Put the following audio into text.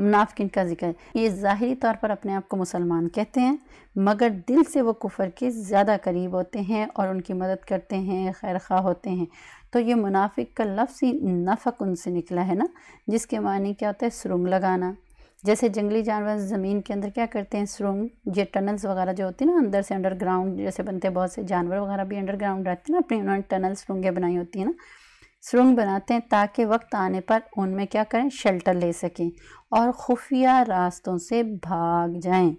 मुनाफिन का जिक्र है ये ज़ाहरी तौर पर अपने आप को मुसलमान कहते हैं मगर दिल से वो कुफर के ज़्यादा करीब होते हैं और उनकी मदद करते हैं खैर खा होते हैं तो ये मुनाफिक का लफ्स ही नफक उनसे निकला है ना जिसके मानी क्या होता है सुरंग लगाना जैसे जंगली जानवर ज़मीन के अंदर क्या करते हैं सुरंग ये टनल्स वगैरह जो होती है ना अंदर से अंडरग्राउंड जैसे बनते हैं बहुत से जानवर वगैरह भी अंडरग्राउंड रहते हैं ना अपनी उन्होंने टनल सुरंगें बनाई होती हैं ना सुरंग बनाते हैं ताकि वक्त आने पर उनमें क्या करें शेल्टर ले सकें और खुफिया रास्तों से भाग जाएं